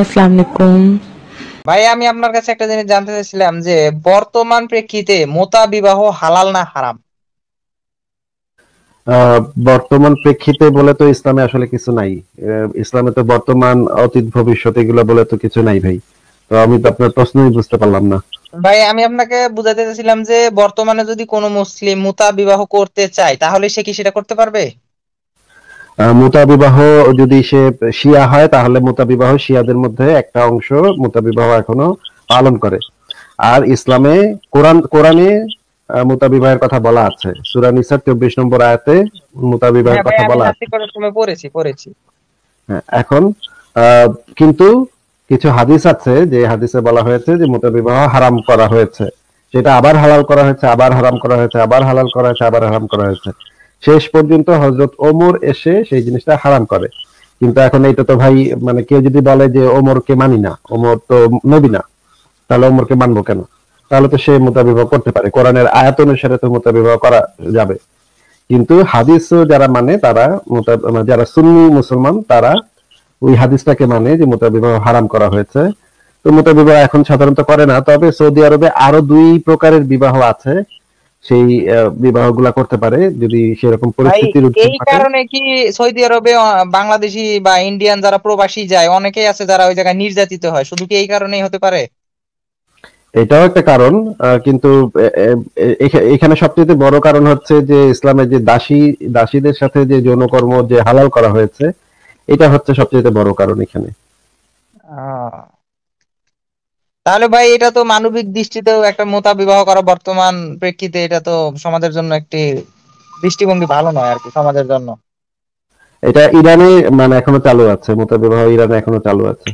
আসসালামু ভাই আমি আপনার কাছে একটা জিনিস জানতে চাইছিলাম যে বর্তমান প্রেক্ষিতে মোতা বিবাহ হালাল না হারাম বর্তমান প্রেক্ষিতে বলে তো ইসলামে আসলে কিছু নাই ইসলামে তো বর্তমান অতীত ভবিষ্যৎ এগুলো বলে তো কিছু নাই ভাই তো আমি তো আপনার প্রশ্নই বুঝতে পারলাম না ভাই আমি আপনাকে বুঝাতে চাইছিলাম যে বর্তমানে যদি কোনো মুসলিম মোতা বিবাহ করতে চায় তাহলে সে কি সেটা করতে পারবে মোতাবিবাহ যদি সে শিয়া হয় তাহলে মোতাবিবাহ শিয়াদের মধ্যে একটা অংশ মোতাবিবাহ এখনো পালন করে আর ইসলামে কোরআন কোরআনে মোতাবিবাহের কথা বলা আছে সুরা নিসার চব্বিশ নম্বর আয়াতে মোতাবিবাহের হ্যাঁ কথা বলা আছে পড়েছি পড়েছি হ্যাঁ, এখন কিন্তু কিছু হাদিস আছে যে হাদিসে বলা হয়েছে যে মোতাবিবাহ হারাম করা হয়েছে সেটা আবার হালাল করা হয়েছে আবার হারাম করা হয়েছে আবার হালাল করা হয়েছে আবার হারাম করা হয়েছে শেষ পর্যন্ত হজরত ওমর এসে সেই জিনিসটা হারাম করে কিন্তু এখন এইটা তো ভাই মানে কেউ যদি বলে যে ওমরকে মানি না ওমর তো নবী না তাহলে ওমরকে মানবো কেন তাহলে তো সে মোতাবিবাহ করতে পারে কোরআনের আয়াত অনুসারে তো মোতাবিবাহ করা যাবে কিন্তু হাদিস যারা মানে তারা মানে যারা সুন্নি মুসলমান তারা ওই হাদিসটাকে মানে যে মোতাবিবাহ হারাম করা হয়েছে তো মোতাবিবাহ এখন সাধারণত করে না তবে সৌদি আরবে আরো দুই প্রকারের বিবাহ আছে সেই বিবাহগুলা করতে পারে যদি সেরকম পরিস্থিতির এই কারণে কি সৌদি আরবে বাংলাদেশি বা ইন্ডিয়ান যারা প্রবাসী যায় অনেকে আছে যারা ওই জায়গায় নির্যাতিত হয় শুধু কি এই কারণেই হতে পারে এটাও একটা কারণ কিন্তু এখানে সবচেয়ে বড় কারণ হচ্ছে যে ইসলামের যে দাসী দাসীদের সাথে যে যৌনকর্ম যে হালাল করা হয়েছে এটা হচ্ছে সবচেয়ে বড় কারণ এখানে আহ তাহলে ভাই এটা তো মানবিক দৃষ্টিতেও একটা মোতা বিবাহ করা বর্তমান প্রেক্ষিতে এটা তো সমাজের জন্য একটি দৃষ্টিভঙ্গি ভালো নয় আর কি সমাজের জন্য এটা ইরানে মানে এখনো চালু আছে মোতা বিবাহ ইরানে এখনো চালু আছে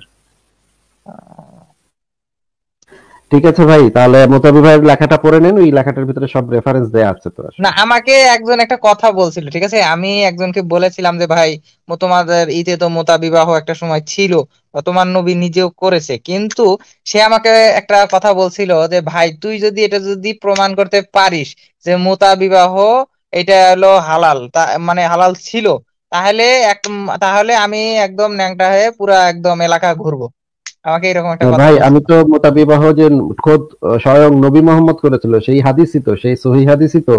ঠিক আছে ভাই তাহলে মোতাবি ভাইয়ের লেখাটা পড়ে নেন ওই লেখাটার ভিতরে সব রেফারেন্স দেয়া আছে তো না আমাকে একজন একটা কথা বলছিল ঠিক আছে আমি একজনকে বলেছিলাম যে ভাই তোমাদের ইতে তো মোতাবিবাহ একটা সময় ছিল তোমার নবী নিজেও করেছে কিন্তু সে আমাকে একটা কথা বলছিল যে ভাই তুই যদি এটা যদি প্রমাণ করতে পারিস যে মোতাবিবাহ এটা হলো হালাল মানে হালাল ছিল তাহলে এক তাহলে আমি একদম ন্যাংটা হয়ে পুরা একদম এলাকা ঘুরবো আমাকে এরকম একটা ভাই আমি তো যে খোদ স্বয়ং নবী মোহাম্মদ করেছিল সেই হাদিসই তো সেই সহি হাদিসই তো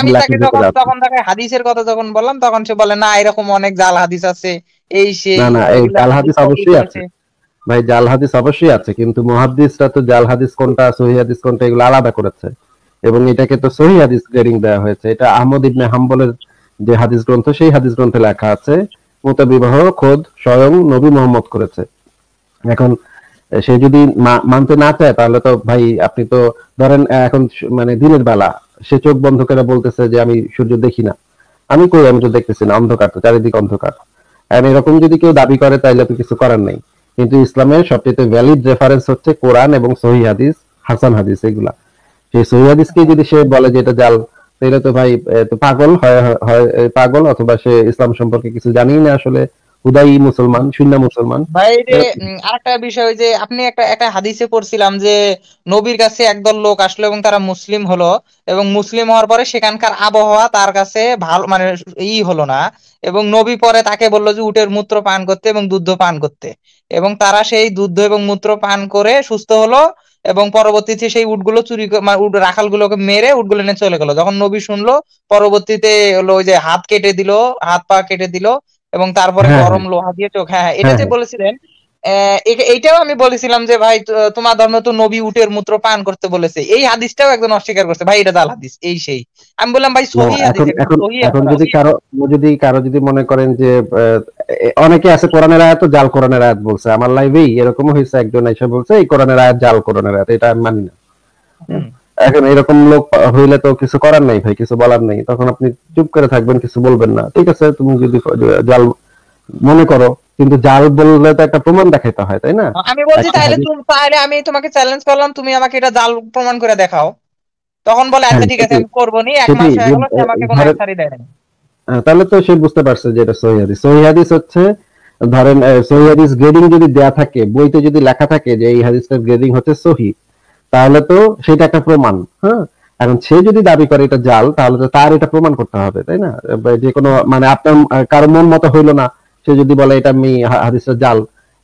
আমি তাকে তখন তাকে হাদিসের কথা যখন বললাম তখন সে বলে না এরকম অনেক জাল হাদিস আছে এই সেই না না এই জাল হাদিস অবশ্যই আছে ভাই জাল হাদিস অবশ্যই আছে কিন্তু মুহাদ্দিসরা তো জাল হাদিস কোনটা সহি হাদিস কোনটা এগুলো আলাদা করেছে এবং এটাকে তো সহি হাদিস গ্রেডিং দেওয়া হয়েছে এটা আহমদ ইবনে হাম্বলের যে হাদিস গ্রন্থ সেই হাদিস গ্রন্থে লেখা আছে মোতাবিবাহ খোদ স্বয়ং নবী মোহাম্মদ করেছে এখন সে যদি মানতে না চায় তাহলে তো ভাই আপনি তো ধরেন এখন মানে দিনের বেলা সে চোখ বন্ধ করে বলতেছে যে আমি সূর্য দেখি না আমি কই আমি তো দেখতেছি না অন্ধকার তো চারিদিক অন্ধকার এরকম যদি কেউ দাবি করে তাহলে তো কিছু করার নেই কিন্তু ইসলামের সবচেয়ে ভ্যালিড রেফারেন্স হচ্ছে কোরআন এবং সহি হাদিস হাসান হাদিস এগুলা সেই সহি হাদিসকে যদি সে বলে যে এটা জাল তাহলে তো ভাই পাগল হয় পাগল অথবা সে ইসলাম সম্পর্কে কিছু জানেই না আসলে হুদাই মুসলমান সুন্না মুসলমান ভাই আরেকটা বিষয় যে আপনি একটা একটা হাদিসে পড়ছিলাম যে নবীর কাছে একদল লোক আসলো এবং তারা মুসলিম হলো এবং মুসলিম হওয়ার পরে সেখানকার আবহাওয়া তার কাছে ভালো মানে ই হলো না এবং নবী পরে তাকে বলল যে উটের মূত্র পান করতে এবং দুধ পান করতে এবং তারা সেই দুধ এবং মূত্র পান করে সুস্থ হলো এবং পরবর্তীতে সেই উটগুলো চুরি মানে উট রাখালগুলোকে মেরে উটগুলো নিয়ে চলে গেলো যখন নবী শুনলো পরবর্তীতে হলো ওই যে হাত কেটে দিল হাত পা কেটে দিল এবং তারপরে হ্যাঁ, গরম লোহা দিয়ে চোখ হ্যাঁ, হ্যাঁ এটা হ্যাঁ, যে বলেছিলেন এইটাও আমি বলেছিলাম যে ভাই তোমার ধর্ম তো নবী উটের মূত্র পান করতে বলেছে এই হাদিসটাও একজন অস্বীকার করছে ভাই এটা জাল হাদিস এই সেই আমি বললাম ভাই এখন যদি কারো যদি কারো যদি মনে করেন যে অনেকে আছে কোরআনের আয়াত জাল কোরআনের আয়াত বলছে আমার লাইভেই এরকম হয়েছে একজন এসে বলছে এই কোরআনের আয়াত জাল কোরআনের আয়াত এটা আমি মানি না এখন এরকম লোক হইলে তো কিছু করার নাই ভাই কিছু বলার নাই তখন আপনি চুপ করে থাকবেন কিছু বলবেন না ঠিক আছে তুমি যদি জাল মনে করো কিন্তু জাল বললে তো একটা প্রমাণ দেখাইতে হয় তাই না আমি বলছি আচ্ছা, তাহলে আচ্ছা। তুমি তাহলে আমি তোমাকে চ্যালেঞ্জ করলাম তুমি আমাকে এটা জাল প্রমাণ করে দেখাও তখন বলে আচ্ছা হ্যাঁ, ঠিক আছে আমি করব নি এক মাস হয়ে গেল সে আমাকে কোনো অ্যানসারই দেয় না তাহলে তো সে বুঝতে পারছে যে এটা সহি হাদিস সহি হাদিস হচ্ছে ধরেন সহি হাদিস গ্রেডিং যদি দেয়া থাকে বইতে যদি লেখা থাকে যে এই হাদিসটার গ্রেডিং হচ্ছে সহি তাহলে তো সেটা একটা প্রমাণ হ্যাঁ এখন সে যদি দাবি করে এটা জাল তাহলে তো তার এটা প্রমাণ করতে হবে তাই না যে কোনো মানে আপনার কারো মন মতো হইলো না সে যদি বলে এটা আমি হাদিসের জাল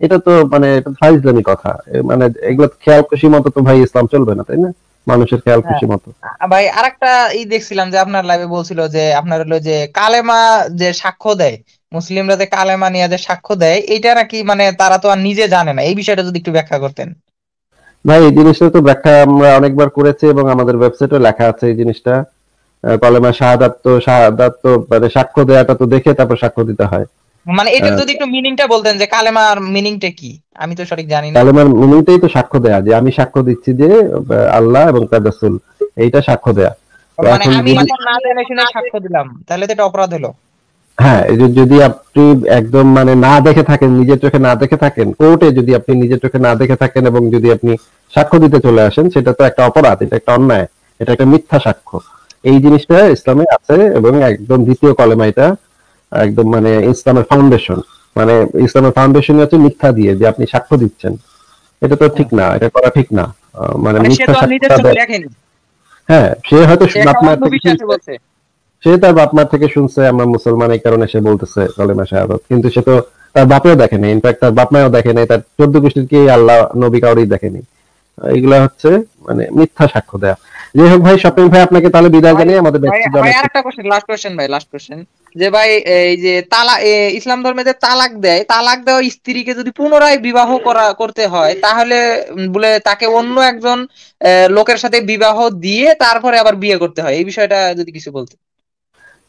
এটা তো মানে এটা ফাইজলামি কথা মানে এগুলো খেয়াল খুশি মতো তো ভাই ইসলাম চলবে না তাই না মানুষের খেয়াল খুশি হ্যাঁ। মতো ভাই আরেকটা ই দেখছিলাম যে আপনার লাইভে বলছিল যে আপনার হলো যে কালেমা যে সাক্ষ্য দেয় মুসলিমরা যে কালেমা নিয়ে যে সাক্ষ্য দেয় এটা নাকি মানে তারা তো আর নিজে জানে না এই বিষয়টা যদি একটু ব্যাখ্যা করতেন ভাই এই জিনিসটা তো ব্যাখ্যা আমরা অনেকবার করেছি এবং আমাদের ওয়েবসাইটে লেখা আছে এই জিনিসটা কলেমা শাহাদাত তো শাহাদাত তো মানে সাক্ষ্য দেয়াটা তো দেখে তারপর সাক্ষ্য দিতে হয় মানে এটা যদি একটু মিনিংটা বলতেন যে কালেমার মিনিংটা কি আমি তো সঠিক জানি না কালেমার মিনিংটাই তো সাক্ষ্য দেয়া যে আমি সাক্ষ্য দিচ্ছি যে আল্লাহ এবং তার রাসূল এইটা সাক্ষ্য দেয়া মানে আমি মানে না জেনে শুনে সাক্ষ্য দিলাম তাহলে তো এটা অপরাধ হলো হ্যাঁ এই যে যদি আপনি একদম মানে না দেখে থাকেন নিজের চোখে না দেখে থাকেন কোর্টে যদি আপনি নিজের চোখে না দেখে থাকেন এবং যদি আপনি সাক্ষ্য দিতে চলে আসেন সেটা তো একটা অপরাধ এটা একটা অন্যায় এটা একটা মিথ্যা সাক্ষ্য এই জিনিসটা ইসলামে আছে এবং একদম দ্বিতীয় কলেমা এটা একদম মানে ইসলামের ফাউন্ডেশন মানে ইসলামের ফাউন্ডেশন হচ্ছে মিথ্যা দিয়ে যে আপনি সাক্ষ্য দিচ্ছেন এটা তো ঠিক না এটা করা ঠিক না মানে, মানে মিথ্যা সাক্ষ্য হ্যাঁ সে হয়তো আপনার সে তার বাপমার থেকে শুনছে আমরা মুসলমান এই কারণে সে বলতেছে কলেমা শাহাদত কিন্তু সে তো তার বাপেও দেখেনি ইনফ্যাক্ট তার বাপ দেখেনি তার চোদ্দ গোষ্ঠীর কি আল্লাহ নবী কাউরি দেখেনি এগুলা হচ্ছে মানে মিথ্যা সাক্ষ্য দেয়া যাই হোক ভাই স্বপ্ন ভাই আপনাকে তাহলে বিদায় জানিয়ে আমাদের ভাই আরেকটা কোশ্চেন লাস্ট কোশ্চেন ভাই লাস্ট কোশ্চেন যে ভাই এই যে তালাক ইসলাম ধর্মে যে তালাক দেয় তালাক দেওয়া স্ত্রীকে যদি পুনরায় বিবাহ করা করতে হয় তাহলে বলে তাকে অন্য একজন লোকের সাথে বিবাহ দিয়ে তারপরে আবার বিয়ে করতে হয় এই বিষয়টা যদি কিছু বলতে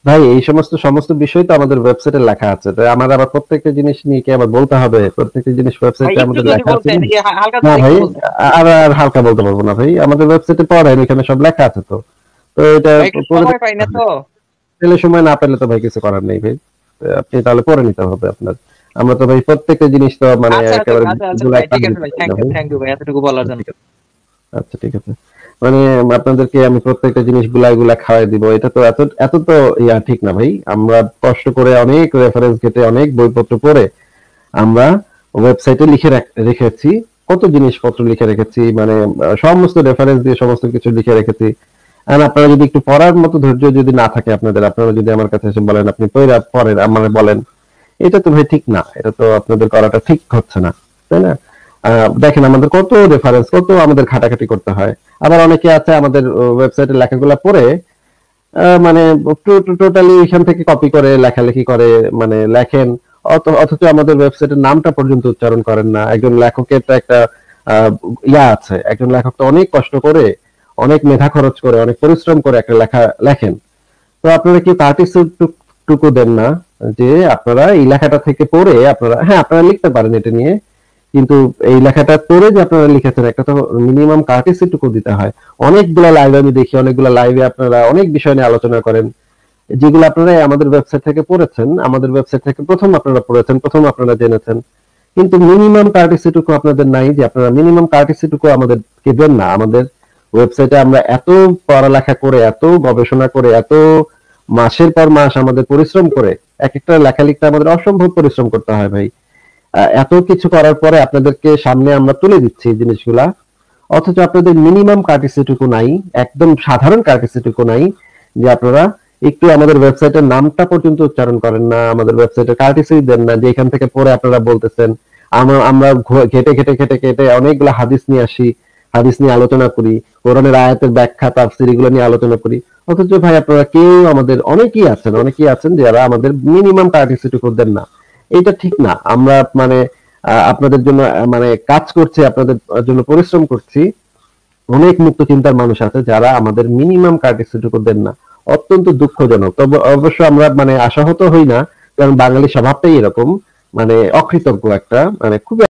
ভাই এই সমস্ত সমস্ত বিষয় তো আমাদের ওয়েবসাইটে লেখা আছে তাই আমার আবার প্রত্যেকটা জিনিস নিয়ে কি আবার বলতে হবে প্রত্যেকটা জিনিস ওয়েবসাইটে আমাদের লেখা আছে ইয়ে, না ভাই আর আর হালকা বলতে পারবো না ভাই আমাদের ওয়েবসাইটে পড়া হয় এখানে সব লেখা আছে তো তো এটা পাই না তো পেলে সময় না পেলে তো ভাই কিছু করার নেই ভাই আপনি তাহলে পড়ে নিতে হবে আপনার আমরা তো ভাই প্রত্যেকটা জিনিস তো মানে আচ্ছা, আচ্ছা, একেবারে আচ্ছা, ঠিক থ্যাংক ইউ থ্যাংক ইউ ভাই এতটুকু বলার জন্য আচ্ছা ঠিক আছে মানে আপনাদেরকে আমি প্রত্যেকটা জিনিস গুলা এগুলা খাওয়াই দিব এটা তো এত এত তো ইয়া ঠিক না ভাই আমরা কষ্ট করে অনেক রেফারেন্স ঘেটে অনেক বইপত্র পড়ে আমরা ওয়েবসাইটে লিখে রেখেছি কত জিনিসপত্র লিখে রেখেছি মানে সমস্ত রেফারেন্স দিয়ে সমস্ত কিছু লিখে রেখেছি এন্ড আপনারা যদি একটু পড়ার মতো ধৈর্য যদি না থাকে আপনাদের আপনারা যদি আমার কাছে এসে বলেন আপনি পড়া পড়েন আমার বলেন এটা তো ভাই ঠিক না এটা তো আপনাদের করাটা ঠিক হচ্ছে না তাই না দেখেন আমাদের কত রেফারেন্স কত আমাদের খাটাখাটি করতে হয় আবার অনেকে আছে আমাদের ওয়েবসাইটে লেখাগুলো পড়ে মানে টোটালি এখান থেকে কপি করে লেখালেখি করে মানে লেখেন অথচ আমাদের ওয়েবসাইটের নামটা পর্যন্ত উচ্চারণ করেন না একজন লেখকের তো একটা ইয়া আছে একজন লেখক তো অনেক কষ্ট করে অনেক মেধা খরচ করে অনেক পরিশ্রম করে একটা লেখা লেখেন তো আপনারা কি পার্টিসিপেট টুকু দেন না যে আপনারা এই লেখাটা থেকে পড়ে আপনারা হ্যাঁ আপনারা লিখতে পারেন এটা নিয়ে কিন্তু এই লেখাটা করে যে আপনারা লিখেছেন একটা তো মিনিমাম একটু দিতে হয় অনেকগুলা লাইভ আমি দেখি অনেকগুলা লাইভে আপনারা অনেক বিষয় নিয়ে আলোচনা করেন যেগুলো আপনারা আমাদের ওয়েবসাইট থেকে পড়েছেন আমাদের ওয়েবসাইট থেকে প্রথম আপনারা পড়েছেন প্রথম আপনারা জেনেছেন কিন্তু মিনিমাম কার্টিসিটুকু আপনাদের নাই যে আপনারা মিনিমাম কার্টিসিটুকু আমাদেরকে দেন না আমাদের ওয়েবসাইটে আমরা এত পড়ালেখা করে এত গবেষণা করে এত মাসের পর মাস আমাদের পরিশ্রম করে এক একটা লেখা লিখতে আমাদের অসম্ভব পরিশ্রম করতে হয় ভাই এত কিছু করার পরে আপনাদেরকে সামনে আমরা তুলে দিচ্ছি এই জিনিসগুলা অথচ আপনাদের মিনিমাম কার্টিসিটুকু নাই একদম সাধারণ কার্টিসিটুকু নাই যে আপনারা একটু আমাদের ওয়েবসাইটের নামটা পর্যন্ত উচ্চারণ করেন না আমাদের ওয়েবসাইটের কার্টিসি দেন না যে এখান থেকে পরে আপনারা বলতেছেন আমরা আমরা ঘেটে ঘেটে ঘেটে ঘেটে অনেকগুলো হাদিস নিয়ে আসি হাদিস নিয়ে আলোচনা করি কোরআনের আয়াতের ব্যাখ্যা তাফসির এগুলো নিয়ে আলোচনা করি অথচ ভাই আপনারা কেউ আমাদের অনেকেই আছেন অনেকেই আছেন যারা আমাদের মিনিমাম কার্টিসিটুকু দেন না এটা ঠিক না আমরা মানে আপনাদের জন্য মানে কাজ করছি আপনাদের জন্য পরিশ্রম করছি অনেক মুক্ত চিন্তার মানুষ আছে যারা আমাদের মিনিমাম কার্টিসিটুকু দেন না অত্যন্ত দুঃখজনক তবে অবশ্য আমরা মানে আশাহত হই না কারণ বাঙালি স্বভাবটাই এরকম মানে অকৃতজ্ঞ একটা মানে খুবই